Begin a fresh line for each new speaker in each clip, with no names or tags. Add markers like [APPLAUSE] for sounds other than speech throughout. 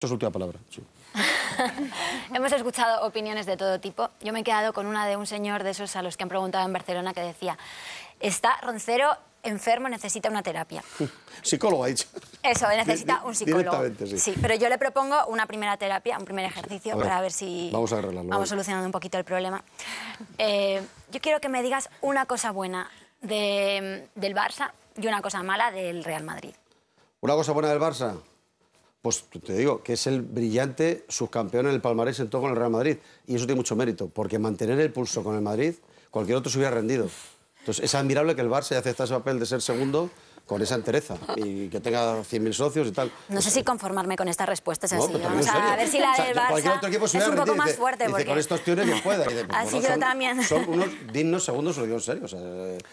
Esa es última palabra. Sí.
[LAUGHS] Hemos escuchado opiniones de todo tipo. Yo me he quedado con una de un señor de esos a los que han preguntado en Barcelona que decía, está Roncero enfermo, necesita una terapia.
[LAUGHS] Psicólogo, ha dicho.
Eso, necesita un psicólogo. Directamente, sí. Pero yo le propongo una primera terapia, un primer ejercicio para ver si vamos, solucionando un poquito el problema. Eh, yo quiero que me digas una cosa buena del Barça y una cosa mala del Real Madrid.
¿Una cosa buena del Barça? pues te digo que es el brillante subcampeón en el palmarés en todo con el Real Madrid. Y eso tiene mucho mérito, porque mantener el pulso con el Madrid, cualquier otro se hubiera rendido. Entonces es admirable que el Barça haya aceptado ese papel de ser segundo con esa entereza y que tenga 100.000 socios y tal.
No sé si conformarme con esta respuesta es así. Vamos a ver si la del Barça otro equipo es un poco más fuerte. porque... con
estos tíos que pueda. Pues así yo son, también. Son unos [LAUGHS] dignos segundos, lo digo en serio.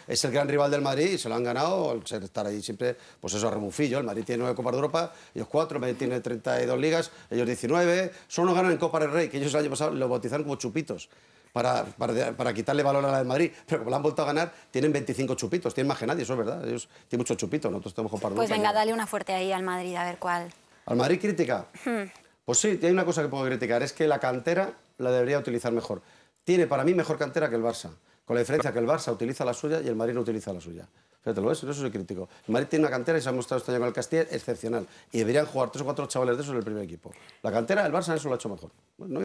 es el gran rival del Madrid y se lo han ganado al estar ahí siempre, pues eso, a remufillo. El Madrid tiene nueve Copas de Europa, ellos cuatro, el Madrid tiene 32 ligas, ellos 19. Solo ganan en Copa del Rey, que ellos el año pasado lo bautizaron como chupitos para, para, quitarle valor a la de Madrid. Pero como la han vuelto a ganar, tienen 25 chupitos, tienen más que nadie, eso es verdad. Ellos tienen muchos chupitos, nosotros tenemos que Pues venga,
dale una fuerte ahí al Madrid, a ver cuál.
¿Al Madrid crítica? Hmm. Pues sí, hay una cosa que puedo criticar, es que la cantera la debería utilizar mejor. Tiene para mí mejor cantera que el Barça, con la diferencia que el Barça utiliza la suya y el Madrid no utiliza la suya. Fíjate, lo ves? eso soy crítico. El Madrid tiene una cantera y se ha mostrado este año con el Castilla excepcional. Y deberían jugar tres o cuatro chavales de eso en el primer equipo. La cantera, el Barça, eso lo ha hecho mejor.